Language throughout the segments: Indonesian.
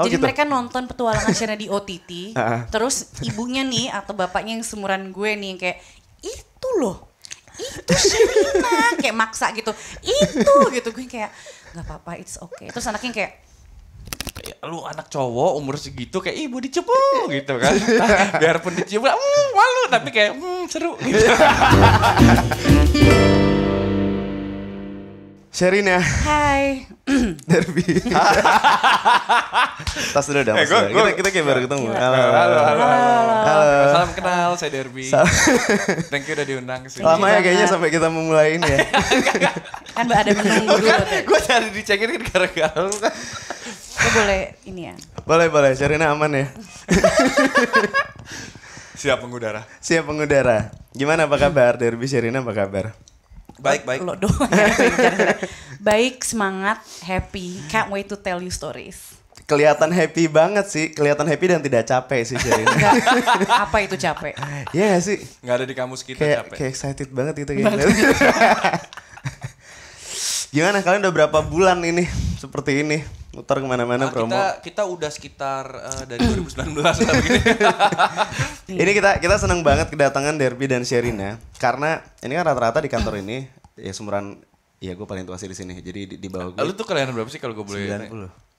Oh, Jadi gitu? mereka nonton petualangan Shana di OTT, terus ibunya nih atau bapaknya yang semuran gue nih yang kayak itu loh itu Sherina kayak maksa gitu itu gitu gue kayak nggak apa-apa it's okay terus anaknya kayak ya lu anak cowok umur segitu kayak ibu dicepu gitu kan biarpun dicepu mmm, malu tapi kayak mmm, seru gitu Sherina. Ya. Hai. Derby. Tas dulu dong. Eh, kita, kita kayak baru ketemu. Halo halo halo, halo. halo. halo. Salam kenal, saya Derby. Thank you udah diundang kesini. Lama ya iya, kayaknya sampai kita memulai ini ya. kan ada menunggu Oh, Kan, gue cari dicekin kan gara-gara lu kan. Gue boleh ini ya. Boleh, boleh. Sherina aman ya. Siap pengudara, Siap pengudara. Gimana apa kabar? Derby Sherina apa kabar? baik baik lo doang ya, baik semangat happy can't wait to tell you stories kelihatan happy banget sih kelihatan happy dan tidak capek sih jadi apa itu capek ya gak sih nggak ada di kamus kita kayak, capek kayak excited banget gitu kayak gimana kalian udah berapa bulan ini seperti ini Muter kemana-mana nah, promo. Kita, kita udah sekitar uh, dari 2019 lah begini. ini kita kita senang banget kedatangan Derby dan Sherina ya. karena ini kan rata-rata di kantor ini ya semuran ya gue paling tua sih di sini. Jadi di, di bawah gue. Lu tuh kalian berapa sih kalau gue boleh?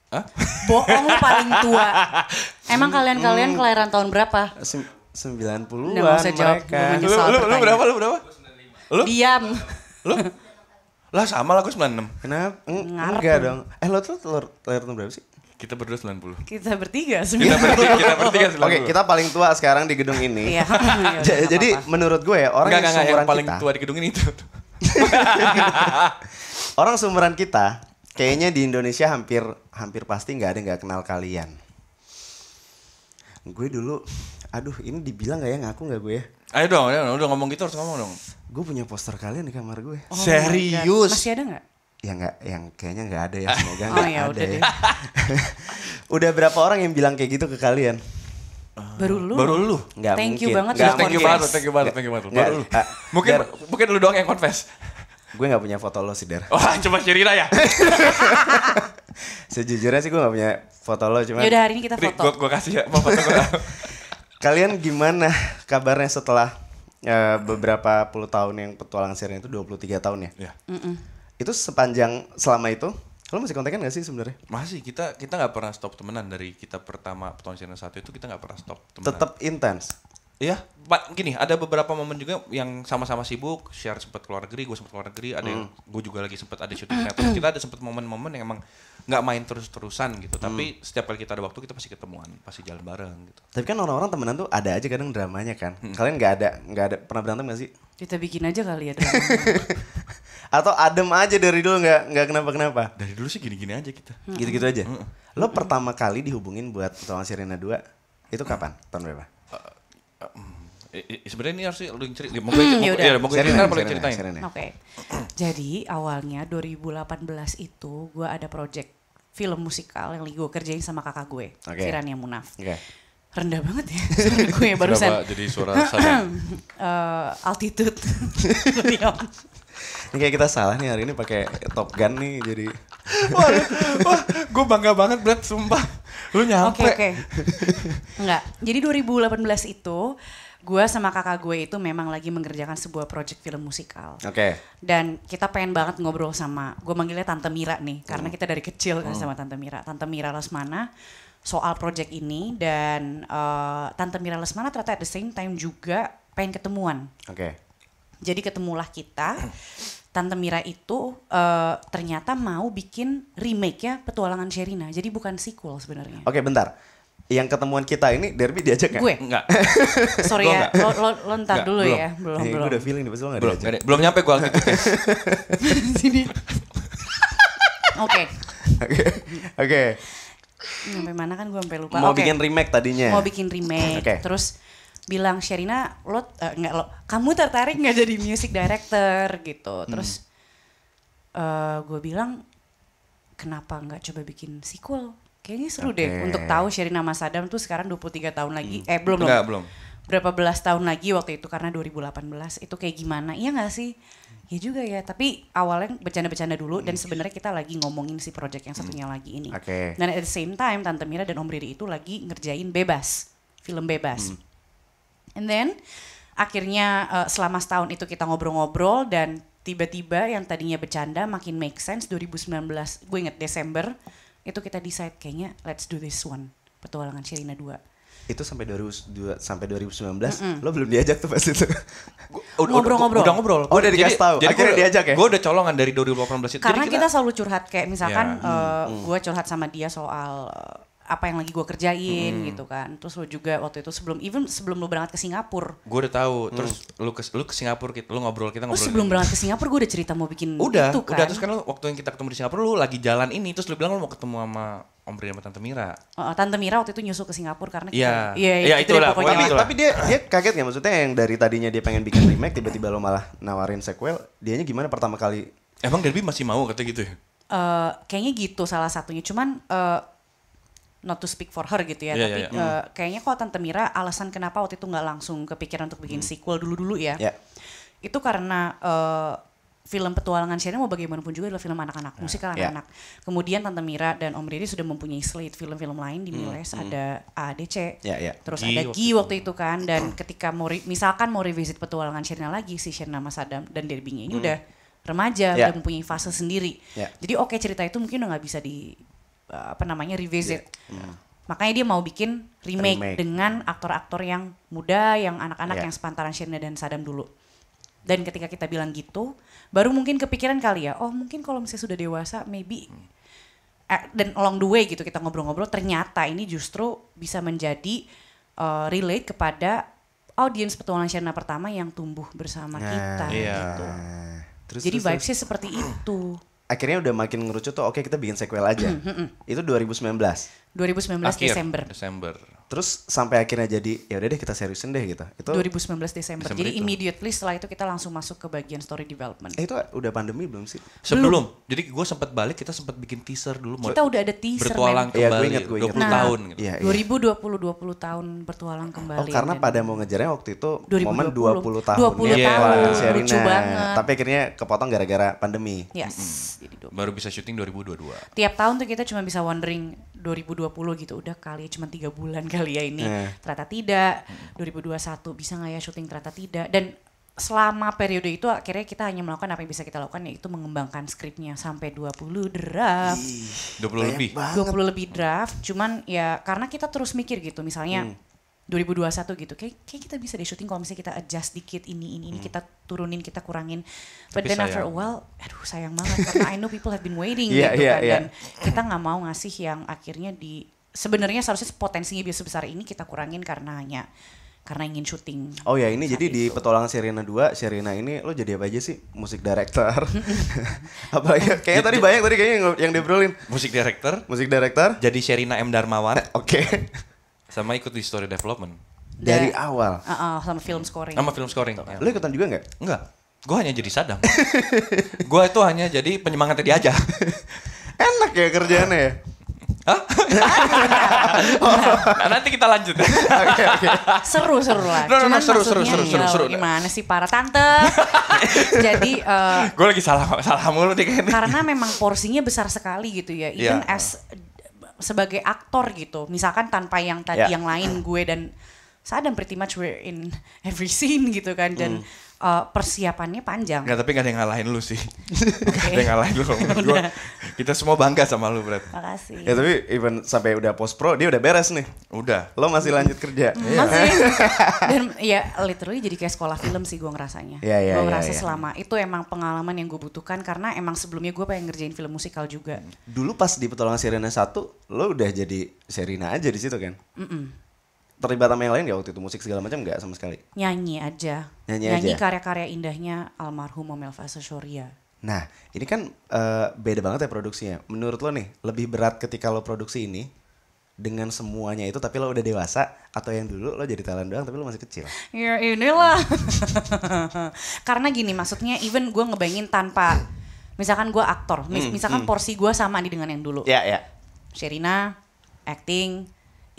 90. Hah? Bohong lu paling tua. Emang kalian-kalian hmm. kelahiran tahun berapa? sembilan puluh an usah Jawab, lu, lu, lu berapa? Lu berapa? Lu? Diam. Lu? Lah sama lah gue 96. Kenapa? Eng Ngarep enggak dong. Eh lo tuh telur telur tahun berapa sih? Kita berdua 90. Kita bertiga sembilan. Kita bertiga, kita bertiga Oke, kita paling tua sekarang di gedung ini. Iya. iya jadi apa -apa. menurut gue ya, orang enggak, yang enggak, yang paling kita, tua di gedung ini itu. orang sumuran kita kayaknya di Indonesia hampir hampir pasti gak ada nggak kenal kalian. Gue dulu, aduh ini dibilang gak ya ngaku gak gue ya? Ayo dong, ayo dong, udah ngomong gitu harus ngomong dong. Gue punya poster kalian di kamar gue. Oh Serius? Masih ada nggak? Ya nggak, yang kayaknya nggak ada ya. Semoga oh, ya, ada udah ya. udah berapa orang yang bilang kayak gitu ke kalian? Eh, baru lu. Baru lu. Gak thank mungkin. you banget. Gak, thank you banget, thank you banget, thank you banget. Baru lu. Eh, mungkin mungkin lu doang yang confess. Gue gak punya foto lo sih, Der. Wah, cuma Sherina ya? Sejujurnya sih gue gak punya foto lo, cuman... Yaudah, hari ini kita foto. gue kasih ya, mau foto gue. Kalian gimana kabarnya setelah uh, beberapa puluh tahun yang petualang sirine itu 23 tahun ya? Iya. Mm Itu sepanjang selama itu lo masih kontekan gak sih sebenarnya? Masih, kita kita nggak pernah stop temenan dari kita pertama petualang sirine satu itu kita nggak pernah stop temenan. Tetap intens. Iya, Pak, gini, ada beberapa momen juga yang sama-sama sibuk, share sempat keluar negeri, gue sempat keluar negeri, ada mm. yang hmm. gue juga lagi sempat ada syutingnya. sinetron. kita ada sempat momen-momen yang emang nggak main terus-terusan gitu, mm. tapi setiap kali kita ada waktu kita pasti ketemuan, pasti jalan bareng gitu. Tapi kan orang-orang temenan tuh ada aja kadang dramanya kan. Mm. Kalian nggak ada nggak ada pernah berantem gak sih? Kita bikin aja kali ya drama. Atau adem aja dari dulu nggak nggak kenapa-kenapa? Dari dulu sih gini-gini aja kita. Gitu-gitu aja. Hmm. Lo pertama kali dihubungin buat Tuan Sirena 2 itu kapan? Tahun berapa? Eh, eh, sebenarnya ini harus lu yang cerita. Mau gue, ya, mau gue cerita, boleh ceritain. Oke. Okay. Jadi awalnya 2018 itu gue ada project film musikal yang gue kerjain sama kakak gue, okay. Kirania Munaf. Okay. Rendah banget ya suara gue barusan. Kenapa jadi suara saya? uh, altitude. ini kayak kita salah nih hari ini pakai Top Gun nih jadi. wah, wah gue bangga banget Brad, sumpah Lu nyampe. Oke, okay, oke. Okay. Enggak. Jadi 2018 itu gue sama kakak gue itu memang lagi mengerjakan sebuah project film musikal. Oke. Okay. Dan kita pengen banget ngobrol sama, gue manggilnya Tante Mira nih, hmm. karena oh. kita dari kecil kan hmm. sama Tante Mira. Tante Mira Lesmana soal project ini dan uh, Tante Mira Lesmana ternyata at the same time juga pengen ketemuan. Oke. Okay. Jadi ketemulah kita. Tante Mira itu uh, ternyata mau bikin remake ya petualangan Sherina. Jadi bukan sequel sebenarnya. Oke, bentar. Yang ketemuan kita ini Derby diajak gak? Gue. Enggak. Sorry ya, lo, lo, lo ntar Nggak. dulu belum. ya. Belum, eh, belum. Gue udah feeling nih, pasti lo gak belum, diajak. belum nyampe gue lagi. Sini. Oke. Oke. Oke. Sampai mana kan gue sampai lupa. Mau okay. bikin remake tadinya. Mau bikin remake. Okay. Terus bilang Sherina lo uh, nggak lo kamu tertarik nggak jadi music director gitu hmm. terus hmm. uh, eh, gue bilang kenapa nggak coba bikin sequel kayaknya seru okay. deh untuk tahu Sherina Mas Adam tuh sekarang 23 tahun lagi hmm. eh belum Enggak, belum berapa belas tahun lagi waktu itu karena 2018 itu kayak gimana iya nggak sih iya juga ya tapi awalnya bercanda-bercanda dulu hmm. dan sebenarnya kita lagi ngomongin si project yang satunya hmm. lagi ini okay. dan at the same time tante Mira dan Om Riri itu lagi ngerjain bebas film bebas hmm And then akhirnya uh, selama setahun itu kita ngobrol-ngobrol dan tiba-tiba yang tadinya bercanda makin make sense 2019 gue inget Desember itu kita decide kayaknya let's do this one petualangan Sherina 2 itu sampai 2002 sampai 2019 mm -mm. lo belum diajak tuh pas itu ngobrol-ngobrol udah ngobrol oh udah dikasih tahu jadi akhirnya gua, diajak ya gue udah colongan dari 2018 itu karena jadi kita, kita selalu curhat kayak misalkan yeah. Iya. uh, mm, -hmm. gue curhat sama dia soal uh, apa yang lagi gue kerjain hmm. gitu kan terus lo juga waktu itu sebelum even sebelum lo berangkat ke Singapura gue udah tahu hmm. terus lo ke lo ke Singapura kita gitu, lo ngobrol kita ngobrol oh, sebelum berangkat ke gitu. Singapura gue udah cerita mau bikin udah itu kan udah terus kan lo waktu yang kita ketemu di Singapura lo lagi jalan ini terus lo bilang lo mau ketemu sama Om Brian sama Tante Mira. Oh, Tante Mira waktu itu nyusul ke Singapura karena Iya. Iya, ya, itu lah. tapi, tapi dia dia kaget nggak maksudnya yang dari tadinya dia pengen bikin remake tiba-tiba lo malah nawarin sequel. dia Dianya gimana pertama kali? Emang Derby masih mau kata gitu ya? Uh, kayaknya gitu salah satunya. Cuman uh, not to speak for her gitu ya, yeah, iya, tapi yeah, iya. yeah. Hmm. Uh, kayaknya kok Tante Mira alasan kenapa waktu itu nggak langsung kepikiran untuk bikin mm. sequel dulu-dulu ya, yeah. itu karena uh, film petualangan Shena mau bagaimanapun juga adalah film anak-anak, yeah. musikal ya. anak-anak. Yeah. Kemudian Tante Mira dan Om Riri sudah mempunyai slate film-film lain di hmm, Miles, mm. ada ADC, yeah, yeah. terus G ada G waktu itu kan, dan ketika mau misalkan mau revisit petualangan Shena lagi, si Shena Mas Adam dan Derby ini mm. udah remaja yeah. udah mempunyai fase sendiri. Yeah. Jadi oke okay, cerita itu mungkin udah nggak bisa di Eh, apa namanya revisit. Yeah. Mm. Makanya dia mau bikin remake, remake. dengan aktor-aktor yang muda, yang anak-anak yeah. yang sepantaran Shirna dan Sadam dulu. Dan ketika kita bilang gitu, baru mungkin kepikiran kali ya, oh mungkin kalau misalnya sudah dewasa, maybe mm dan along the way gitu kita ngobrol-ngobrol ternyata ini justru bisa menjadi uh, relate kepada audiens petualang Shirna pertama yang tumbuh bersama nah, kita yeah. gitu. Terus, Jadi vibesnya seperti itu akhirnya udah makin ngerucut tuh oke okay, kita bikin sequel aja. itu 2019. 2019 Akhir, Desember. Desember. Terus sampai akhirnya jadi ya udah deh kita seriusin deh gitu. Itu 2019 Desember. Desember jadi itu. immediately setelah itu kita langsung masuk ke bagian story development. Eh, itu udah pandemi belum sih? Sebelum. Belum. Jadi gue sempat balik kita sempat bikin teaser dulu. Kita udah ada teaser. Bertualang man. Iya, kembali. Ya, gue inget, gue inget. 20 nah, tahun gitu. Ya, ya. 2020 20 tahun bertualang oh, kembali. Oh, karena pada mau ngejarnya waktu itu 2020. momen 20 tahun. 20 yeah. Iya. tahun. Serina. Lucu banget. Tapi akhirnya kepotong gara-gara pandemi. Yes. Mm -hmm. jadi Baru bisa syuting 2022. Tiap tahun tuh kita cuma bisa wondering 2020 gitu udah kali cuma tiga bulan kali ya ini eh. ternyata tidak 2021 bisa nggak ya syuting ternyata tidak dan selama periode itu akhirnya kita hanya melakukan apa yang bisa kita lakukan yaitu mengembangkan skripnya sampai 20 draft. Ih, 20 lebih. 20 lebih draft, cuman ya karena kita terus mikir gitu misalnya hmm 2021 gitu. Kayak kayak kita bisa deh syuting kalau misalnya kita adjust dikit ini ini ini hmm. kita turunin, kita kurangin. But then sayang. after a while, aduh sayang banget karena I know people have been waiting yeah, gitu yeah, kan yeah. dan kita nggak mau ngasih yang akhirnya di sebenarnya seharusnya potensinya bisa sebesar ini kita kurangin karena hanya karena ingin syuting. Oh ya ini jadi itu. di Petualangan Serena 2, Serena ini lo jadi apa aja sih? Musik director. apa ya? Kayaknya tadi banyak tadi kayaknya yang, yang diobrolin. Musik director, musik director. Jadi Serena M Darmawan. Oke. Okay sama ikut di story development dari da awal uh, uh, sama film scoring sama film scoring ya. lo ikutan juga nggak nggak gue hanya jadi sadam gue itu hanya jadi penyemangatnya dia aja enak ya kerjaannya ya Hah? nah, nanti kita lanjut. okay, Seru seru lah. No, seru, seru, seru, seru, seru, Gimana sih para tante? Jadi uh, gue lagi salah salah mulu nih Karena memang porsinya besar sekali gitu ya. Iya. Even as sebagai aktor gitu misalkan tanpa yang tadi yeah. yang lain gue dan saya dan pretty much we're in every scene gitu kan dan mm uh, persiapannya panjang. Enggak, tapi gak ada yang ngalahin lu sih. Okay. gak ada yang ngalahin lu gua. Kita semua bangga sama lu, Brad. Makasih. Ya tapi even sampai udah post pro dia udah beres nih. Udah. Lo masih lanjut kerja. Hmm, iya. Masih. Dan ya literally jadi kayak sekolah film sih gue ngerasanya. Iya, yeah, iya, yeah, yeah, ngerasa iya. selama itu emang pengalaman yang gue butuhkan karena emang sebelumnya gue pengen ngerjain film musikal juga. Dulu pas di Petualangan Serena 1, lo udah jadi Serena aja di situ kan? Mm -mm terlibat sama yang lain gak waktu itu musik segala macam gak sama sekali? Nyanyi aja. Nyanyi, Nyanyi aja. karya-karya indahnya almarhum Melva Sesoria. Nah, ini kan uh, beda banget ya produksinya. Menurut lo nih, lebih berat ketika lo produksi ini dengan semuanya itu tapi lo udah dewasa atau yang dulu lo jadi talent doang tapi lo masih kecil? Ya inilah. Karena gini maksudnya even gue ngebayangin tanpa misalkan gue aktor, mis hmm, misalkan hmm. porsi gue sama nih dengan yang dulu. Ya, yeah, ya. Yeah. Sherina acting,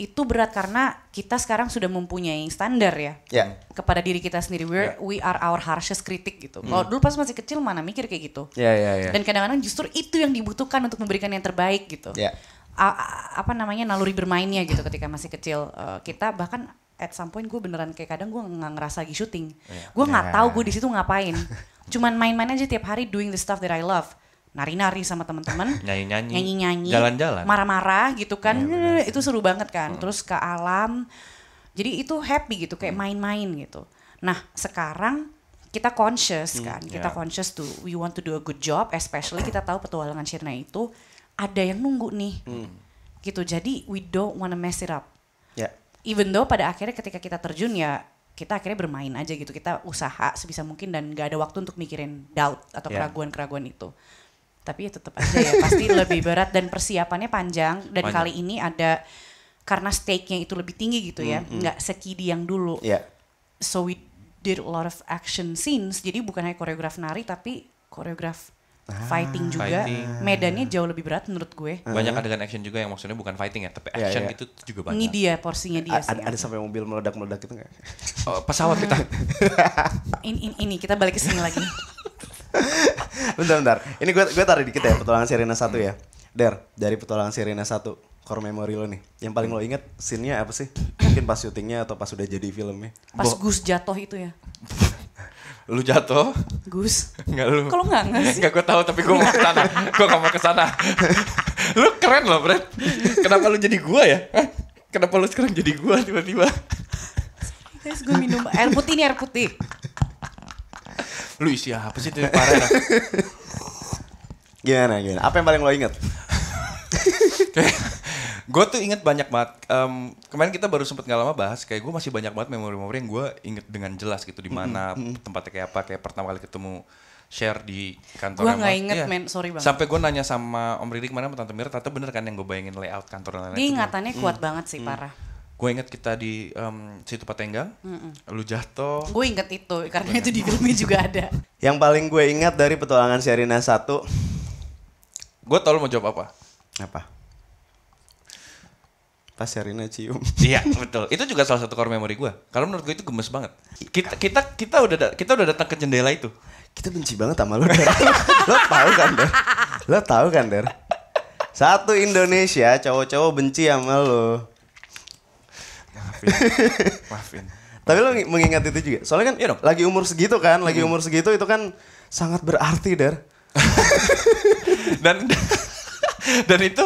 itu berat karena kita sekarang sudah mempunyai standar ya yeah. kepada diri kita sendiri. We yeah. we are our harshest critic gitu. Mm. Kalau dulu pas masih kecil mana mikir kayak gitu. Yeah, yeah, yeah. Dan kadang-kadang justru itu yang dibutuhkan untuk memberikan yang terbaik gitu. Yeah. apa namanya naluri bermainnya gitu ketika masih kecil uh, kita bahkan at some point gue beneran kayak kadang gue nggak ngerasa lagi syuting. Yeah. Gue nggak yeah. tahu gue di situ ngapain. Cuman main-main aja tiap hari doing the stuff that I love nari-nari sama teman-teman, nyanyi-nyanyi, nyanyi-nyanyi, jalan-jalan, marah-marah gitu kan. Ya, itu seru banget kan. Hmm. Terus ke alam. Jadi itu happy gitu kayak mm. main-main hmm. gitu. Nah, sekarang kita conscious hmm, kan. Kita yeah. conscious tuh we want to do a good job especially kita tahu petualangan Shirna itu ada yang nunggu nih. Hmm. Gitu. Jadi we don't wanna mess it up. Yeah. Even though pada akhirnya ketika kita terjun ya kita akhirnya bermain aja gitu. Kita usaha sebisa mungkin dan gak ada waktu untuk mikirin doubt atau ya. keraguan-keraguan yeah. itu tapi ya tetap aja ya pasti lebih berat dan persiapannya panjang dan panjang. kali ini ada karena stake-nya itu lebih tinggi gitu ya mm-hmm. nggak sekidi yang dulu yeah. so we did a lot of action scenes jadi bukan hanya koreograf nari tapi koreograf ah, fighting juga fighting. medannya jauh lebih berat menurut gue banyak adegan action juga yang maksudnya bukan fighting ya tapi iya, action yeah, yeah. itu juga banyak ini dia porsinya dia A- sih ada, sampai mobil meledak meledak gitu nggak oh, pesawat kita ini, ini ini kita balik ke sini lagi bentar bentar. Ini gue gue tarik dikit ya petualangan Sirena satu ya. Der, dari petualangan Sirena satu core memory lo nih. Yang paling lo inget scene-nya apa sih? Mungkin pas syutingnya atau pas sudah jadi filmnya. Pas Bo Gus jatuh itu ya. lu jatuh? Gus. Enggak lu. Kalau enggak enggak sih. Enggak gue tahu tapi gue mau ke sana. gue gak mau ke sana. lu keren loh, Brad. Kenapa lu jadi gue ya? Kenapa lu sekarang jadi gue tiba-tiba? Guys, gue minum air putih nih, air putih. Lu isi apa sih itu parah? Ya? gimana gimana? Apa yang paling lo inget? gue tuh inget banyak banget. Um, kemarin kita baru sempet nggak lama bahas kayak gue masih banyak banget memori-memori yang gue inget dengan jelas gitu di mana mm -hmm. tempatnya kayak apa kayak pertama kali ketemu share di kantor gue nggak inget ya. men sorry banget sampai gue nanya sama om Riri mana sama tante Mira tante bener kan yang gue bayangin layout kantor dan lain-lain ingatannya kuat mm. banget sih mm. parah gue inget kita di um, situ Patenggang mm lu jatuh gue inget itu karena itu di filmnya juga ada yang paling gue ingat dari petualangan Sherina satu gue tau lu mau jawab apa apa pas Sherina cium iya betul itu juga salah satu core memory gue kalau menurut gue itu gemes banget kita kita kita udah kita udah datang ke jendela itu kita benci banget sama lu lo tau kan der lo tau kan der satu Indonesia cowok-cowok benci sama lo maafin maafin tapi lo mengingat itu juga soalnya kan you know, lagi umur segitu kan lagi hmm. umur segitu itu kan sangat berarti der dan dan itu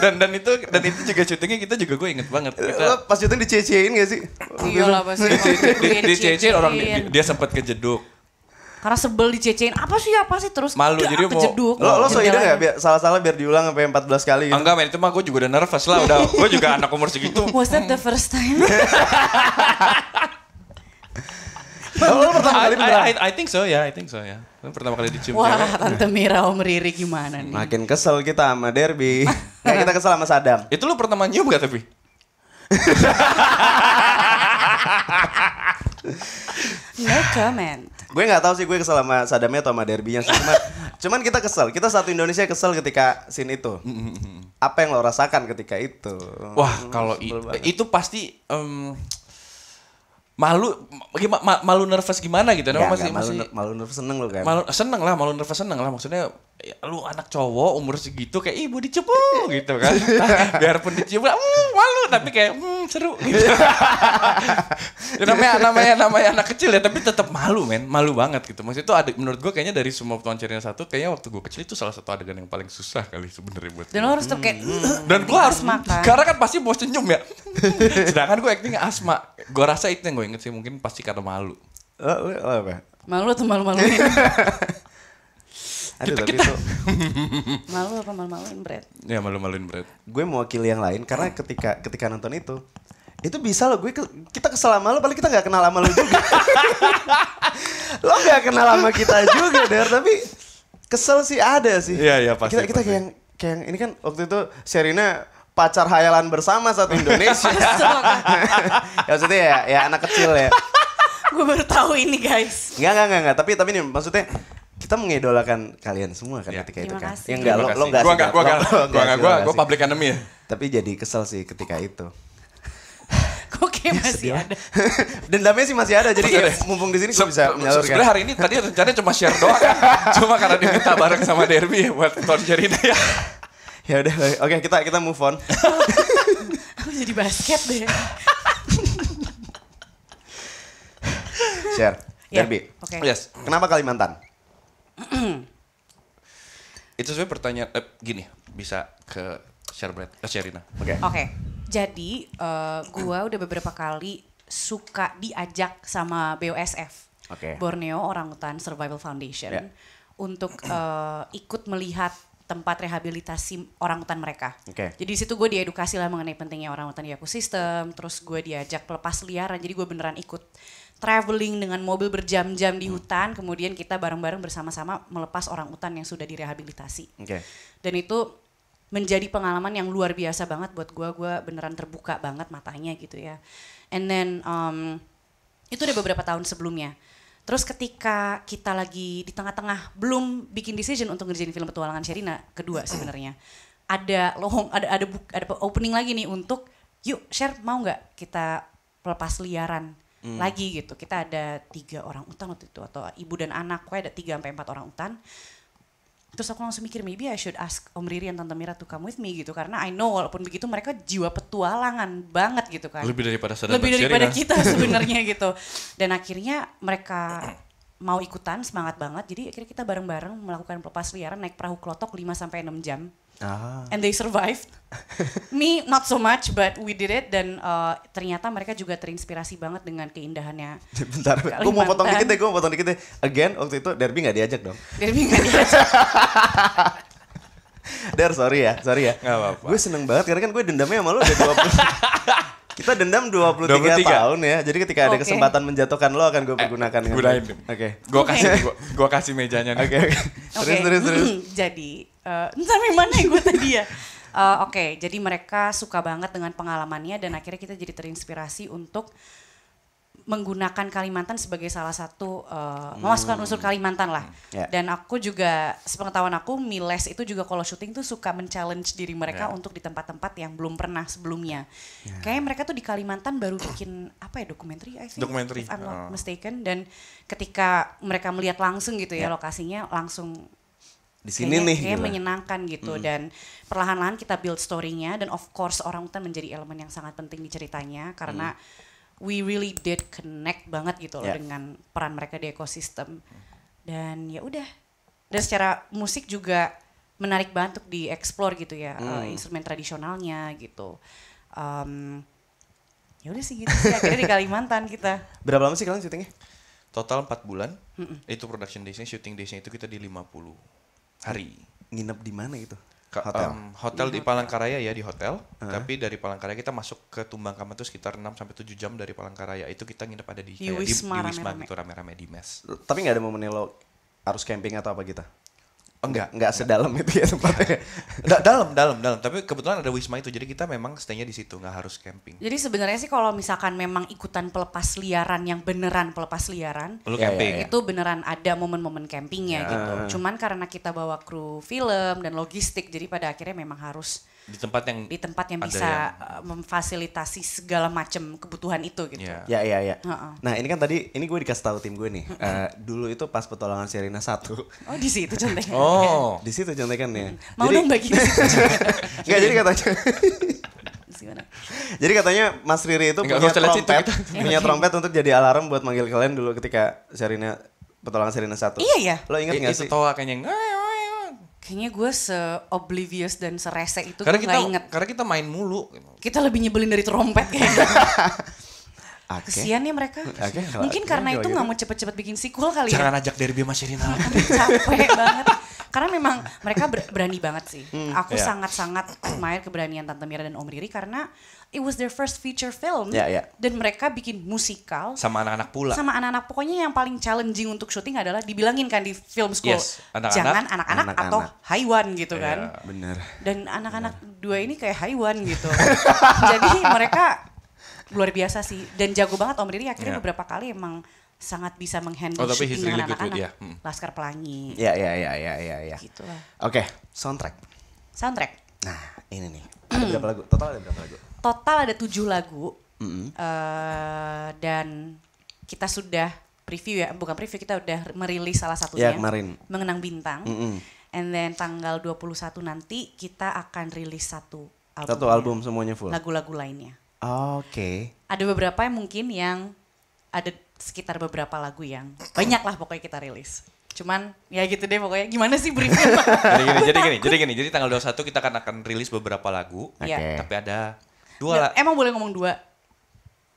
dan dan itu dan itu juga syutingnya kita juga gue inget banget kita pas syuting dicecein gak sih iya lah pasti dicecein orang dia, dia sempat kejeduk karena sebel dicecein apa sih apa sih terus malu jadi mau jeduk, lo lo soalnya biar salah salah biar diulang sampai 14 kali gitu. enggak men itu mah gue juga udah nervous lah udah gue juga anak umur segitu was that the first time Lo, lo pertama kali I, I, I think so ya, yeah, I think so ya. Yeah. Pertama kali dicium Wah, cewek. Tante Mira Om Riri gimana nih? Makin kesel kita sama Derby. Kayak kita kesel sama Sadam. Itu lo pertama nyium gak tapi? no comment. Gue nggak tahu sih gue kesel sama Sadamnya atau sama Derbynya sih. Cuman, cuman kita kesel. Kita satu Indonesia kesel ketika scene itu. Apa yang lo rasakan ketika itu? Wah, kalau hmm, itu pasti um, malu ma, malu nervous gimana gitu ya, masih malu, masih malu nervous seneng lo kan malu seneng lah malu nervous seneng lah maksudnya ya, lu anak cowok umur segitu kayak ibu dicepu gitu kan biarpun dicium mmm, malu tapi kayak mmm, seru gitu ya, namanya namanya namanya anak kecil ya tapi tetap malu men malu banget gitu maksud itu ada menurut gua kayaknya dari semua tuan cerita satu kayaknya waktu gua kecil itu salah satu adegan yang paling susah kali sebenarnya buat dan lo harus tetap kayak dan gue harus makan karena kan pasti bos senyum ya Sedangkan gue acting asma. Gue rasa itu yang gue inget sih. Mungkin pasti karena malu. Oh, apa? Malu atau malu malu Aduh, kita, tapi kita. Itu... malu apa malu-maluin Brad? Ya malu-maluin Brad. Gue mewakili yang lain karena ketika ketika nonton itu itu bisa loh gue kita kesel sama lo paling kita nggak kenal sama lo juga lo nggak kenal sama kita juga der tapi kesel sih ada sih iya iya pasti kita, kita kayak yang kayak ini kan waktu itu Sherina pacar hayalan bersama satu Indonesia. ya maksudnya ya, ya anak kecil ya. gue baru tahu ini guys. Enggak, enggak, enggak, Tapi, tapi nih maksudnya kita mengidolakan kalian semua kan ya. ketika itu kan. Yang enggak lo, lo enggak gua enggak gua enggak gua enggak gua gue public enemy ya. Tapi jadi kesel sih ketika itu. Oke ya, masih sedih. ada. Dendamnya sih masih ada. Jadi ya, mumpung di sini gue bisa menyalurkan. Sebenarnya hari ini tadi rencananya cuma share doang. Kan? cuma karena diminta bareng sama Derby ya buat buat Torjerina ya ya udah oke okay, kita kita move on aku jadi basket deh share yeah. derby okay. yes kenapa Kalimantan itu sebenarnya pertanyaan eh, gini bisa ke Sherbet, eh, ke Sherina oke okay. oke okay. jadi uh, gua udah beberapa kali suka diajak sama BOSF okay. Borneo Orangutan Survival Foundation yeah. untuk uh, ikut melihat tempat rehabilitasi orangutan mereka. Okay. Jadi di situ gue diedukasi lah mengenai pentingnya orangutan di ekosistem, terus gue diajak pelepas liaran, jadi gue beneran ikut traveling dengan mobil berjam-jam di hmm. hutan, hmm. kemudian kita bareng-bareng bersama-sama melepas orangutan yang sudah direhabilitasi. Okay. Dan itu menjadi pengalaman yang luar biasa banget buat gue, gue beneran terbuka banget matanya gitu ya. And then um, itu udah beberapa tahun sebelumnya. Terus ketika kita lagi di tengah-tengah belum bikin decision untuk ngerjain film petualangan Sherina kedua sebenarnya ada lohong ada ada ada opening lagi nih untuk yuk share mau nggak kita lepas liaran hmm. lagi gitu. Kita ada tiga orang utan waktu itu atau ibu dan anak, kue ada tiga sampai empat orang utan. Terus aku langsung mikir maybe I should ask Om Riri dan Tante Mira to come with me gitu karena I know walaupun begitu mereka jiwa petualangan banget gitu kan. Lebih daripada saudara Lebih daripada Sherina. kita sebenarnya gitu. Dan akhirnya mereka mau ikutan semangat banget. Jadi akhirnya kita bareng-bareng melakukan pelepas liaran naik perahu klotok 5 sampai 6 jam. Ah. And they survived. Me not so much, but we did it dan uh, ternyata mereka juga terinspirasi banget dengan keindahannya. Bentar, gue mau potong dikit deh, gue mau potong dikit deh. Again, waktu itu Derby nggak diajak dong. Derby nggak diajak. Der, sorry ya, sorry ya. Gak apa-apa. Gue seneng banget karena kan gue dendamnya sama lo udah 20. Kita dendam 23, 23 tahun ya. Jadi ketika okay. ada kesempatan menjatuhkan lo akan gue eh, pergunakan. Eh, gunain. Oke. Okay. Gue kasih, gue kasih mejanya Oke. Okay, okay. Terus, terus, terus. jadi Uh, sampai mana gue tadi ya? Uh, Oke, okay, jadi mereka suka banget dengan pengalamannya dan akhirnya kita jadi terinspirasi untuk menggunakan Kalimantan sebagai salah satu uh, memasukkan unsur hmm. Kalimantan lah. Yeah. Dan aku juga sepengetahuan aku Miles itu juga kalau syuting tuh suka men-challenge diri mereka yeah. untuk di tempat-tempat yang belum pernah sebelumnya. Yeah. Kayaknya mereka tuh di Kalimantan baru bikin apa ya dokumenter I think dokumenter if I'm not uh. mistaken dan ketika mereka melihat langsung gitu ya yeah. lokasinya langsung di sini kayak, nih kayaknya gitu. menyenangkan gitu hmm. dan perlahan-lahan kita build storynya dan of course orang hutan menjadi elemen yang sangat penting di ceritanya karena hmm. we really did connect banget gitu loh dengan peran mereka di ekosistem dan ya udah dan secara musik juga menarik banget untuk dieksplor gitu ya eh, hmm. uh, instrumen tradisionalnya gitu um, ya udah sih gitu sih akhirnya di Kalimantan kita berapa lama sih kalian syutingnya total 4 bulan mm -mm. itu production shooting syuting nya itu kita di 50 hari. Nginep di mana itu? hotel. Um, hotel di Palangkaraya ya di hotel. Uh-huh. Tapi dari Palangkaraya kita masuk ke Tumbang Kamen itu sekitar 6 sampai tujuh jam dari Palangkaraya. Itu kita nginep ada di di, kayak, Wisma, di, di Wisma rame -rame. gitu rame-rame di mes. Tapi nggak ada momen lo harus camping atau apa gitu? Enggak. Enggak sedalam itu ya tempatnya. enggak dalam, dalam, dalam. Tapi kebetulan ada wisma itu. Jadi kita memang stay di situ, nggak harus camping. Jadi sebenarnya sih kalau misalkan memang ikutan pelepas liaran yang beneran pelepas liaran, Lu camping. Iya, iya, iya. itu beneran ada momen-momen campingnya ya. gitu. Cuman karena kita bawa kru film dan logistik, jadi pada akhirnya memang harus di tempat yang di tempat yang bisa yang... Eh, memfasilitasi segala macam kebutuhan itu gitu. Ya yeah. ya ya ya. uh-uh. Nah ini kan tadi ini gue dikasih tahu tim gue nih. Uh, dulu itu pas pertolongan Serena satu. Oh di situ contekan. oh di situ contekan ya. Hmm. Mau jadi, dong bagi. nggak jadi katanya. Jadi katanya Mas Riri itu Enggak, punya trompet, itu, gitu. punya trompet untuk jadi alarm buat manggil kalian dulu ketika Serena pertolongan Serena satu. Iya ya. Lo inget nggak sih? Itu toa kayaknya kayaknya gue se oblivious dan serese itu karena kita gak inget. karena kita main mulu gitu. kita lebih nyebelin dari trompet kayaknya Okay. Kesian nih mereka. Okay, Mungkin okay, karena itu nggak gitu? mau cepet-cepet bikin sequel kali Jangan ya. Jangan ajak Derby sama Sherina. capek banget. Karena memang mereka berani banget sih. Hmm, Aku iya. sangat-sangat yeah. admire keberanian Tante Mira dan Om Riri karena it was their first feature film yeah, yeah. dan mereka bikin musikal sama anak-anak pula. Sama anak-anak pokoknya yang paling challenging untuk syuting adalah dibilangin kan di film school. Yes, anak -anak, Jangan anak-anak atau haiwan gitu yeah, kan. Bener. Dan anak-anak dua ini kayak haiwan gitu. Jadi mereka luar biasa sih dan jago banget Om Riri akhirnya yeah. beberapa kali emang sangat bisa menghandle oh, really anak-anak yeah. hmm. Laskar Pelangi. Ya ya ya ya ya ya. Gitu lah. Oke, okay, soundtrack. Soundtrack. Nah, ini nih. Ada mm. berapa lagu? Total ada berapa lagu? Total ada tujuh lagu. Mm -hmm. uh, dan kita sudah preview ya, bukan preview kita udah merilis salah satunya. Ya, kemarin. Mengenang Bintang. Mm -hmm. And then tanggal 21 nanti kita akan rilis satu album. Satu album semuanya full. Lagu-lagu lainnya. Oke. Okay. Ada beberapa yang mungkin yang ada sekitar beberapa lagu yang banyak lah pokoknya kita rilis. Cuman ya gitu deh pokoknya gimana sih briefnya jadi gini, jadi gini, jadi gini, jadi tanggal 21 kita akan akan rilis beberapa lagu. Iya. Okay. Tapi ada dua lah. Emang boleh ngomong dua?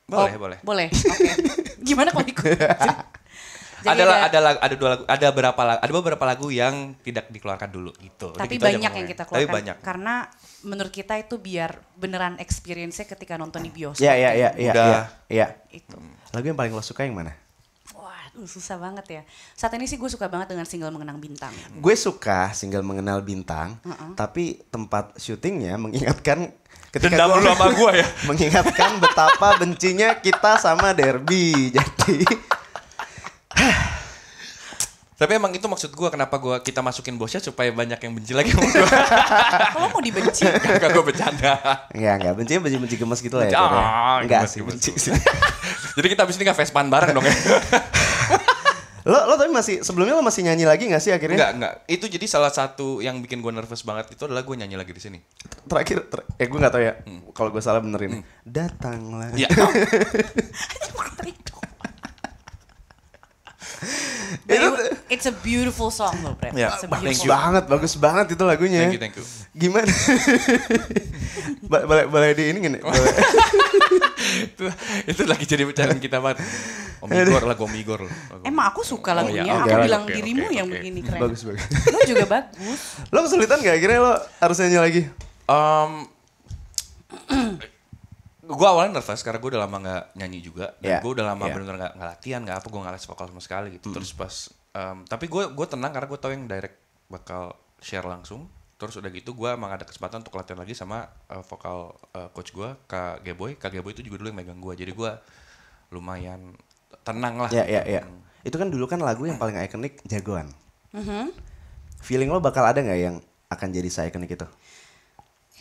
Boleh, oh, boleh. Boleh. Oke. Okay. Gimana kalau ikut? Jadi ada, ada ada lagu, ada dua lagu, ada berapa lagu, ada beberapa lagu yang tidak dikeluarkan dulu gitu. Tapi gitu banyak yang kita keluarkan. Tapi banyak. Karena menurut kita itu biar beneran experience-nya ketika nonton di bioskop. Iya iya gitu. iya iya, iya. Iya. Itu. Lagu yang paling lo suka yang mana? Wah, susah banget ya. Saat ini sih gue suka banget dengan single Mengenang Bintang. Gue suka single Mengenal Bintang, uh -uh. tapi tempat syutingnya mengingatkan ketika Dendam gua, sama gue ya. mengingatkan betapa bencinya kita sama Derby. Jadi tapi emang itu maksud gue kenapa gua kita masukin bosnya supaya banyak yang benci lagi sama gue. Kalau mau dibenci, enggak gue bercanda. Enggak, enggak benci benci benci gemes gitu lah ya. Ah, enggak sih benci. Jadi kita abis ini gak Vespaan bareng dong ya. lo lo tapi masih sebelumnya lo masih nyanyi lagi gak sih akhirnya? Enggak, enggak. Itu jadi salah satu yang bikin gue nervous banget itu adalah gue nyanyi lagi di sini. Terakhir, ter eh gue gak tau ya. Hmm. Kalau gue salah benerin. Hmm. Datanglah. Iya. Nah, itu it's a beautiful song loh, Brad. Ya, it's a you. banget, bagus banget itu lagunya. Thank you, thank you. Gimana? Boleh boleh di ini gini. itu, itu lagi jadi pecahan kita banget. Omigor lagu Omigor. Lagu. Emang aku suka oh, lagunya. Oh, iya. okay, aku bilang okay, dirimu okay, yang okay. begini keren. Bagus bagus. Lo juga bagus. Lo kesulitan gak akhirnya lo harus nyanyi lagi? Um, gue awalnya nervous karena gue udah lama gak nyanyi juga dan yeah. gue udah lama yeah. bener-bener nggak gak latihan nggak apa gue nggak les vokal sama sekali gitu mm. terus pas um, tapi gue gue tenang karena gue tau yang direct bakal share langsung terus udah gitu gue emang ada kesempatan untuk latihan lagi sama uh, vokal uh, coach gue kak Geboy kak Geboy itu juga dulu yang megang gue jadi gue lumayan tenang lah ya gitu. yeah, yeah, itu kan dulu kan lagu yang paling ikonik jagoan mm -hmm. feeling lo bakal ada nggak yang akan jadi saya ikonik itu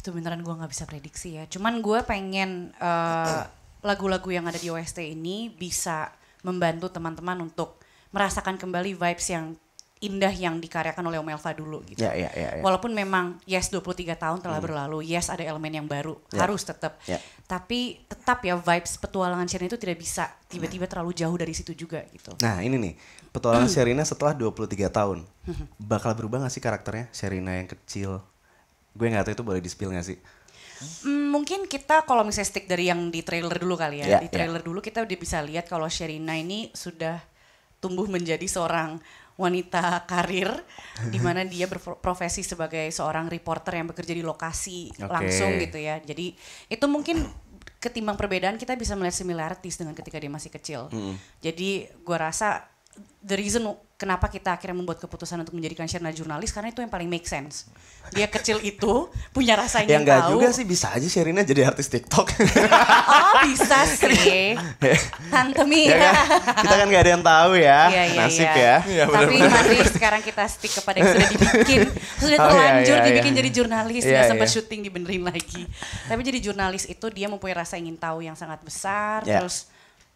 itu beneran gue nggak bisa prediksi ya. Cuman gue pengen lagu eh, lagu-lagu yang ada di OST ini bisa membantu teman-teman untuk merasakan kembali vibes yang indah yang dikaryakan oleh Om Elva dulu gitu. Yeah, yeah, yeah, yeah. Walaupun memang yes 23 tahun telah mm. berlalu, yes ada elemen yang baru, yeah. harus tetap. Yeah. Tapi tetap ya vibes petualangan Sherina itu tidak bisa tiba-tiba hmm. terlalu jauh dari situ juga gitu. Nah, ini nih, petualangan Sherina setelah 23 tahun. Hmm. Bakal berubah gak sih karakternya? Sherina yang kecil, Gue nggak tahu itu boleh di-spill gak sih? Hmm, mungkin kita kalau misalnya stick dari yang di trailer dulu kali ya. Yeah, di ya. trailer yeah. dulu kita udah bisa lihat kalau Sherina ini sudah tumbuh menjadi seorang wanita karir di mana dia berprofesi sebagai seorang reporter yang bekerja di lokasi okay. langsung gitu ya. Jadi itu mungkin ketimbang perbedaan kita bisa melihat similarities dengan ketika dia masih kecil. Mm. Jadi gue rasa the reason kenapa kita akhirnya membuat keputusan untuk menjadikan Sherna jurnalis karena itu yang paling make sense. Dia kecil itu punya rasa ya, ingin ya, enggak tahu. juga sih bisa aja Sherina jadi artis TikTok. oh bisa sih. Iya. Tante Mia. Ya, kan? Kita kan gak ada yang tahu ya. Iya, iya, ya, ya Nasib ya. ya. ya bener, Tapi mari sekarang kita stick kepada yang sudah dibikin. Sudah oh, terlanjur oh, ya, ya, dibikin jadi jurnalis. Ya, gak sempat syuting dibenerin lagi. Tapi jadi jurnalis itu dia mempunyai rasa ingin tahu yang sangat besar. Ya. Terus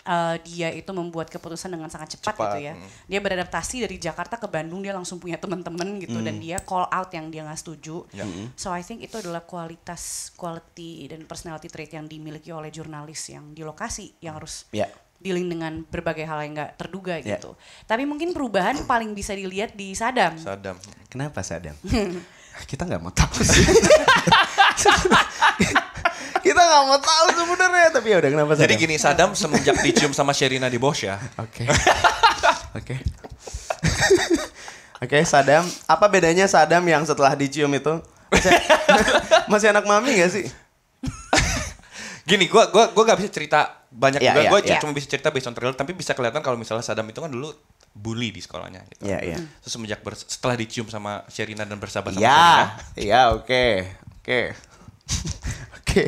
uh, dia itu membuat keputusan dengan sangat cepat, gitu cepat. gitu ya. Hmm. Dia beradaptasi dari Jakarta ke Bandung, dia langsung punya teman-teman gitu hmm. dan dia call out yang dia nggak setuju. Yeah. Hmm. So I think itu adalah kualitas, quality dan personality trait yang dimiliki oleh jurnalis yang di lokasi yang harus yeah. dealing dengan berbagai hal yang nggak terduga yeah. gitu. Tapi mungkin perubahan paling bisa dilihat di Sadam. Sadam. Kenapa Sadam? Kita nggak mau tahu sih. udah gak mau tahu sebenernya Tapi ya udah kenapa Saddam? Jadi gini, Saddam semenjak dicium sama Sherina di Bosch ya. Oke. Oke. Oke, Saddam. Apa bedanya Saddam yang setelah dicium itu? Masih, anak mami gak sih? gini, gue gua gua gak bisa cerita banyak yeah, juga. Yeah, gua yeah. cuma bisa cerita based on trailer, tapi bisa kelihatan kalau misalnya Saddam itu kan dulu bully di sekolahnya gitu. Iya, iya. Terus semenjak setelah dicium sama Sherina dan bersahabat sama Iya, yeah, iya oke. Oke. Oke.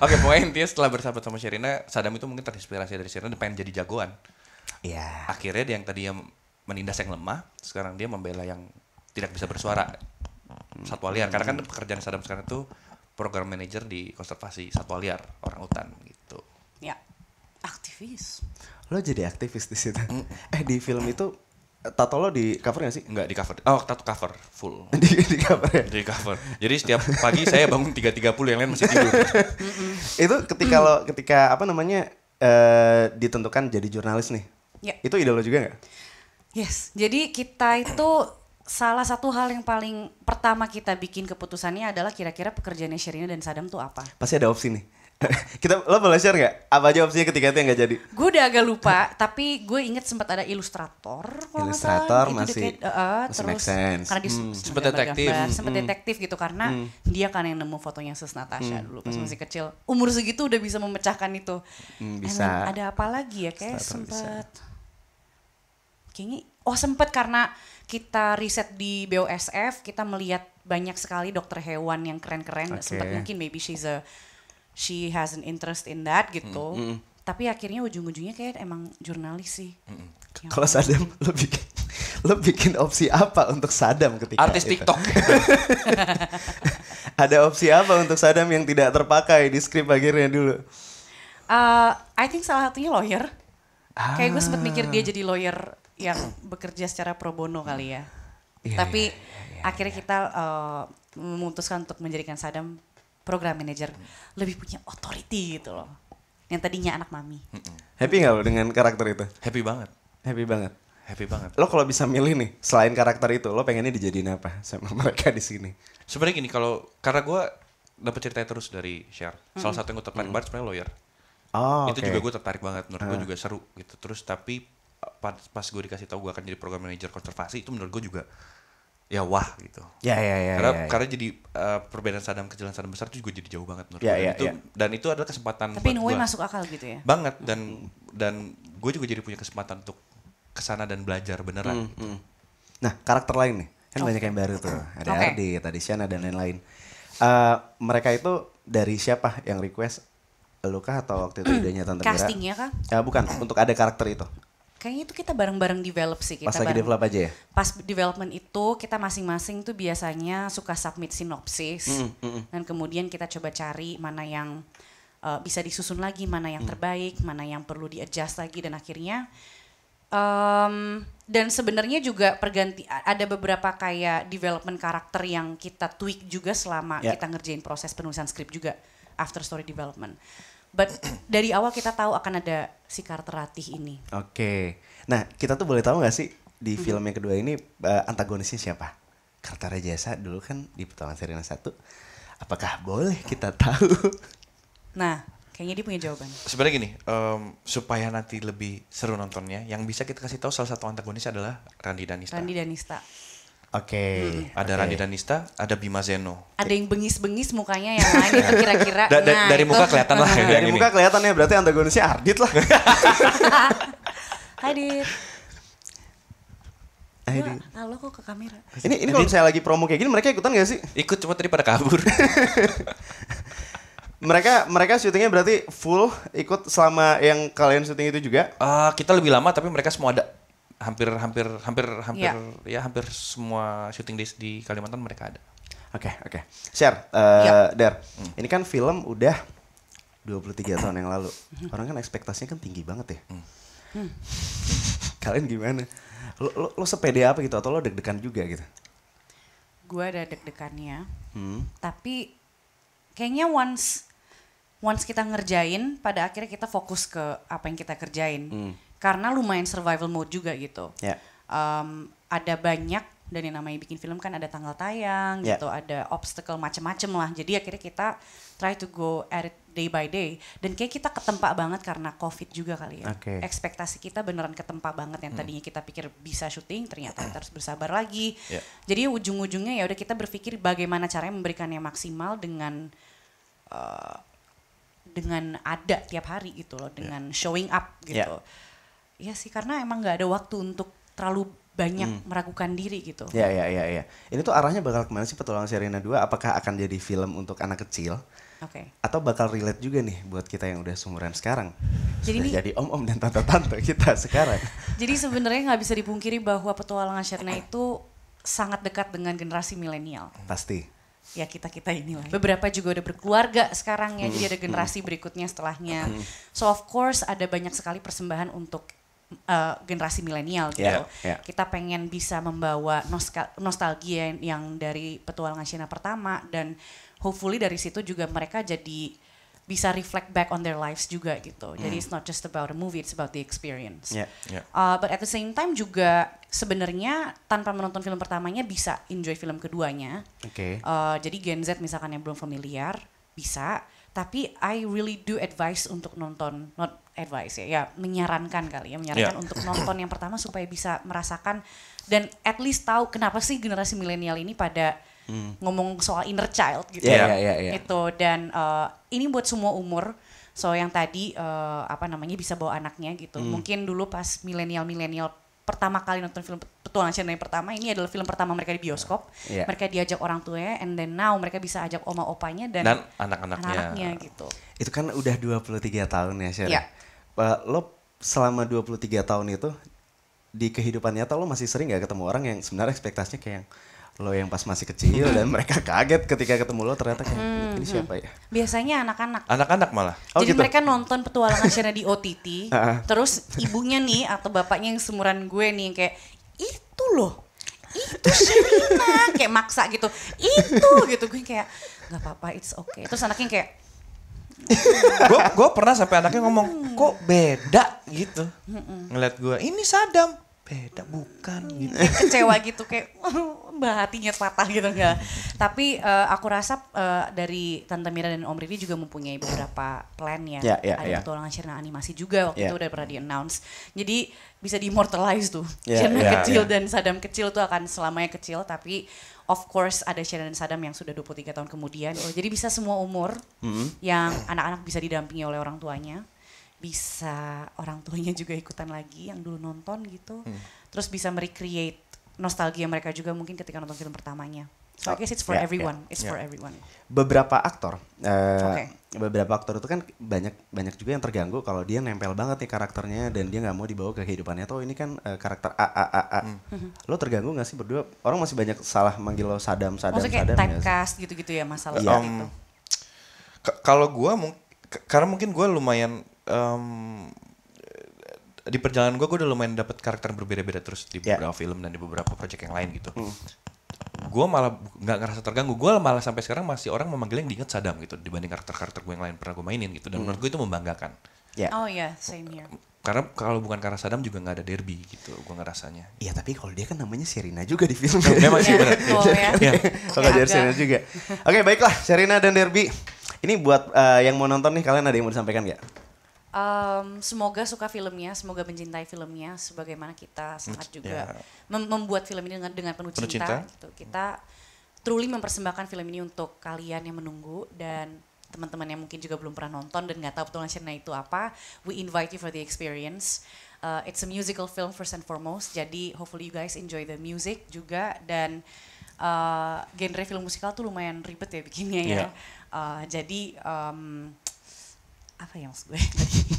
Oke, pokoknya intinya setelah bersahabat sama Sherina, Sadam itu mungkin terinspirasi dari Sherina, dan pengen jadi jagoan. Iya. Yeah. Akhirnya dia yang tadinya menindas yang lemah, sekarang dia membela yang tidak bisa bersuara. Satwa liar, karena kan pekerjaan Sadam sekarang itu program manager di konservasi satwa liar, orang hutan gitu. Ya, aktivis. Lo jadi aktivis di situ. Mm. Eh di film itu tato lo di cover gak sih? Enggak di cover. Oh, tato cover full. di, di cover ya. Di cover. Jadi setiap pagi saya bangun 3.30 yang lain masih tidur. itu ketika lo ketika apa namanya uh, ditentukan jadi jurnalis nih. Ya. Itu ide lo juga nggak? Yes. Jadi kita itu salah satu hal yang paling pertama kita bikin keputusannya adalah kira-kira pekerjaannya Sherina dan Sadam tuh apa? Pasti ada opsi nih kita lo boleh share nggak apa aja opsinya ketika itu yang nggak jadi gue udah agak lupa tapi gue inget sempat ada ilustrator ilustrator masih gitu, uh, masih terus make sense. karena dia hmm. sempat detektif hmm. sempat detektif gitu karena hmm. dia kan yang nemu fotonya sus Natasha hmm. dulu pas hmm. masih kecil umur segitu udah bisa memecahkan itu hmm, bisa ada apa lagi ya kayak sempat kayaknya oh sempat karena kita riset di BOSF kita melihat banyak sekali dokter hewan yang keren-keren okay. sempat mungkin maybe she's a she has an interest in that gitu. Mm -hmm. Tapi akhirnya ujung-ujungnya kayak emang jurnalis sih. Mm -hmm. Kalau Sadam gitu. lo bikin lo bikin opsi apa untuk Sadam ketika artis itu? TikTok. Ada opsi apa untuk Sadam yang tidak terpakai di skrip akhirnya dulu? Uh, I think salah satunya lawyer. Ah. Kayak gue sempat mikir dia ah. jadi lawyer yang bekerja secara pro bono kali ya. Yeah, Tapi yeah, yeah, yeah, akhirnya yeah. kita uh, memutuskan untuk menjadikan Sadam program manager lebih punya authority gitu loh. Yang tadinya anak mami. Happy nggak lo dengan karakter itu? Happy banget. Happy banget. Happy banget. Lo kalau bisa milih nih, selain karakter itu, lo pengennya dijadiin apa sama mereka di sini? Sebenarnya gini, kalau karena gue dapat cerita terus dari share. Mm -hmm. Salah satu yang gue tertarik mm -hmm. banget sebenarnya lawyer. Oh, itu okay. juga gue tertarik banget, menurut uh. Ah. gue juga seru gitu. Terus tapi eh, pas, gue dikasih tahu gue akan jadi program Manager konservasi itu menurut gue juga ya wah gitu. Ya ya ya. Karena ya, ya. karena jadi uh, perbedaan sadam kecil dan sadam besar itu juga jadi jauh banget menurut ya, gue. Ya, itu ya. dan itu adalah kesempatan. Tapi gue masuk akal gitu ya. Banget dan dan gue juga jadi punya kesempatan untuk kesana dan belajar beneran. -hmm. Gitu. hmm. Nah karakter lain nih kan okay. banyak yang baru tuh ada okay. Ardi, tadi Siana dan lain-lain. Uh, mereka itu dari siapa yang request? Lu kah atau waktu itu idenya Tante Castingnya kah? Ya bukan, untuk ada karakter itu kayaknya itu kita bareng-bareng develop sih. Kita Pas lagi bareng, develop aja ya? Pas development itu kita masing-masing tuh biasanya suka submit sinopsis. Mm, mm, mm. Dan kemudian kita coba cari mana yang uh, bisa disusun lagi, mana yang mm. terbaik, mana yang perlu di-adjust lagi. Dan akhirnya, um, dan sebenarnya juga perganti, ada beberapa kayak development karakter yang kita tweak juga selama yeah. kita ngerjain proses penulisan skrip juga. After story development but dari awal kita tahu akan ada si karakter Ratih ini. Oke. Okay. Nah, kita tuh boleh tahu nggak sih di hmm. film yang kedua ini uh, antagonisnya siapa? Kartara Jasa dulu kan di pertama Serena satu. Apakah boleh kita tahu? Nah, kayaknya dia punya jawaban. Sebenarnya gini, um, supaya nanti lebih seru nontonnya, yang bisa kita kasih tahu salah satu antagonis adalah Randi Danista. Randi Danista. Oke. Hmm. Okay, Ada okay. Rani Danista, ada Bima Zeno. Ada yang bengis-bengis mukanya yang lain itu kira-kira. Da, da, nah, dari muka kelihatan lah yang Dari ini. muka kelihatan ya, berarti antagonisnya Ardit lah. Hadir. Akhirnya. Halo kok ke kamera. Ini ini kalau saya lagi promo kayak gini mereka ikutan gak sih? Ikut cuma tadi pada kabur. mereka mereka syutingnya berarti full ikut selama yang kalian syuting itu juga? Uh, kita lebih lama tapi mereka semua ada hampir hampir hampir hampir yeah. ya hampir semua syuting di, di Kalimantan mereka ada. Oke, okay, oke. Okay. Share uh, eh, yeah. Der. Hmm. Ini kan film udah 23 tahun yang lalu. Orang kan ekspektasinya kan tinggi banget ya. Hmm. Hmm. Kalian gimana? Lo, lo, lo sepede apa gitu atau lo deg-degan juga gitu? Gue ada deg-degannya. Hmm. Tapi kayaknya once once kita ngerjain pada akhirnya kita fokus ke apa yang kita kerjain. Hmm karena lumayan survival mode juga gitu. Yeah. Ya. Um, ada banyak dan yang namanya bikin film kan ada tanggal tayang yeah. gitu, ada obstacle macem-macem lah. Jadi akhirnya kita try to go at it day by day. Dan kayak kita ketempa banget karena covid juga kali ya. Okay. Ekspektasi kita beneran ketempa banget yang hmm. tadinya kita pikir bisa syuting, ternyata kita harus bersabar lagi. Yeah. Jadi ujung-ujungnya ya udah kita berpikir bagaimana caranya memberikan yang maksimal dengan uh, dengan ada tiap hari gitu loh, ya. dengan yeah. showing up gitu. Yeah Iya sih karena emang nggak ada waktu untuk terlalu banyak hmm. meragukan diri gitu. Iya iya iya iya. Ini tuh arahnya bakal kemana sih Petualangan Serena 2? Apakah akan jadi film untuk anak kecil? Oke. Okay. Atau bakal relate juga nih buat kita yang udah seumuran sekarang. Jadi Sudah jadi om-om dan tante-tante kita sekarang. Jadi sebenarnya nggak bisa dipungkiri bahwa Petualangan Serena itu sangat dekat dengan generasi milenial. Pasti. Ya kita-kita inilah. Beberapa juga udah berkeluarga sekarang ya, hmm. jadi ada generasi hmm. berikutnya setelahnya. Hmm. So of course ada banyak sekali persembahan untuk uh, generasi milenial gitu. Yeah, yeah. Kita pengen bisa membawa nostalgia yang dari petualangan Cina pertama dan hopefully dari situ juga mereka jadi bisa reflect back on their lives juga gitu. Mm. Jadi hmm. it's not just about the movie, it's about the experience. Yeah, yeah. Uh, but at the same time juga sebenarnya tanpa menonton film pertamanya bisa enjoy film keduanya. Okay. Uh, jadi Gen Z misalkan yang belum familiar bisa tapi I really do advice untuk nonton, not advice ya, ya menyarankan kali ya, menyarankan yeah. untuk nonton yang pertama supaya bisa merasakan dan at least tahu kenapa sih generasi milenial ini pada hmm. ngomong soal inner child gitu yeah, ya. Yeah, yeah, yeah. Itu dan uh, ini buat semua umur. So yang tadi uh, apa namanya bisa bawa anaknya gitu. Hmm. Mungkin dulu pas milenial-milenial pertama kali nonton film petualangan Shane yang pertama ini adalah film pertama mereka di bioskop. Yeah. Mereka diajak orang tuanya and then now mereka bisa ajak oma opanya dan, dan anak-anaknya. anak gitu. Itu kan udah 23 tahun ya Shane. Yeah. Ya? Iya. Eh, lo selama 23 tahun itu di kehidupannya, nyata lo masih sering gak ketemu orang yang sebenarnya ekspektasinya kayak yang lo yang pas masih kecil dan mereka kaget ketika ketemu lo ternyata kayak hmm, ini siapa hmm. ya? Biasanya anak-anak. Anak-anak malah. Oh, Jadi gitu. mereka nonton petualangan Shana di OTT, terus ibunya nih atau bapaknya yang semuran gue nih yang kayak itu loh itu Sherina kayak maksa gitu itu gitu gue kayak nggak apa-apa it's okay terus anaknya kayak gue gue pernah sampai anaknya ngomong kok beda gitu ngeliat gue ini Sadam beda bukan iya, gitu kecewa gitu kayak mbak hatinya patah gitu enggak tapi uh, aku rasa uh, dari Tante Mira dan Om Riri juga mempunyai beberapa plan ya yeah, yeah, ada yeah. petualangan cerita animasi juga waktu yeah. itu udah pernah di announce jadi bisa di immortalize tuh yeah, ya, yeah, kecil yeah. dan Sadam kecil tuh akan selamanya kecil tapi of course ada Sharon dan Sadam yang sudah 23 tahun kemudian. jadi bisa semua umur mm -hmm. yang anak-anak bisa didampingi oleh orang tuanya bisa orang tuanya juga ikutan lagi yang dulu nonton gitu. Hmm. Terus bisa merecreate nostalgia mereka juga mungkin ketika nonton film pertamanya. So oh, I guess it's for yeah, everyone. Yeah, it's yeah. for everyone. Beberapa aktor, uh, okay. beberapa aktor itu kan banyak banyak juga yang terganggu kalau dia nempel banget nih karakternya dan dia nggak mau dibawa ke kehidupannya. Tuh ini kan uh, karakter A A A A. Hmm. Lo terganggu nggak sih berdua? Orang masih banyak salah manggil lo Sadam Sadam Maksudnya Sadam. Maksudnya typecast gitu-gitu ya masalah yeah. um, itu. Kalau gue mungkin karena mungkin gue lumayan um, di perjalanan gue gue udah lumayan dapat karakter berbeda-beda terus di ya. beberapa yeah. film dan di beberapa project yang lain gitu mm. gue malah nggak ngerasa terganggu gue malah sampai sekarang masih orang memanggil yang diinget Sadam gitu dibanding karakter-karakter gue yang lain pernah gue mainin gitu dan mm. menurut gue itu membanggakan yeah. oh ya yeah, same here karena kalau bukan karena Sadam juga nggak ada derby gitu gue ngerasanya iya tapi kalau dia kan namanya serina juga di film memang sih benar iya, ya. iya. Iya, Kalau nggak jadi Serena juga oke okay, baiklah serina dan derby ini buat uh, yang mau nonton nih kalian ada yang mau disampaikan nggak um, semoga suka filmnya, semoga mencintai filmnya, sebagaimana kita sangat juga yeah. Ya. membuat film ini dengan, dengan penuh, penuh cinta. cinta. Gitu. Kita truly mempersembahkan film ini untuk kalian yang menunggu dan teman-teman yang mungkin juga belum pernah nonton dan nggak tahu betul Shena itu apa. We invite you for the experience. Uh, it's a musical film first and foremost, jadi hopefully you guys enjoy the music juga dan uh, genre film musikal tuh lumayan ribet ya bikinnya yeah. ya. Uh, jadi um, apa ya maksud gue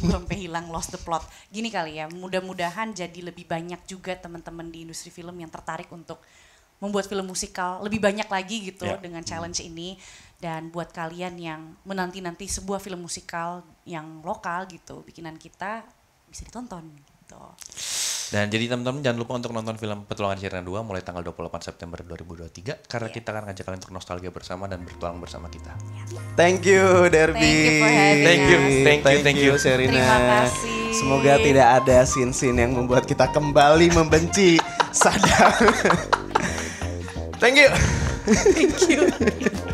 belum hilang lost the plot gini kali ya mudah-mudahan jadi lebih banyak juga teman-teman di industri film yang tertarik untuk membuat film musikal lebih banyak lagi gitu yeah. dengan challenge ini dan buat kalian yang menanti-nanti sebuah film musikal yang lokal gitu bikinan kita bisa ditonton gitu dan jadi teman-teman jangan lupa untuk nonton film Petualangan Sirena 2 mulai tanggal 28 September 2023 karena yeah. kita akan ngajak kalian untuk nostalgia bersama dan bertualang bersama kita. Yeah. Thank you Derby. Thank you thank you. Thank you, thank Serena. Semoga tidak ada scene-scene yang membuat kita kembali membenci Sadam. thank you. thank you.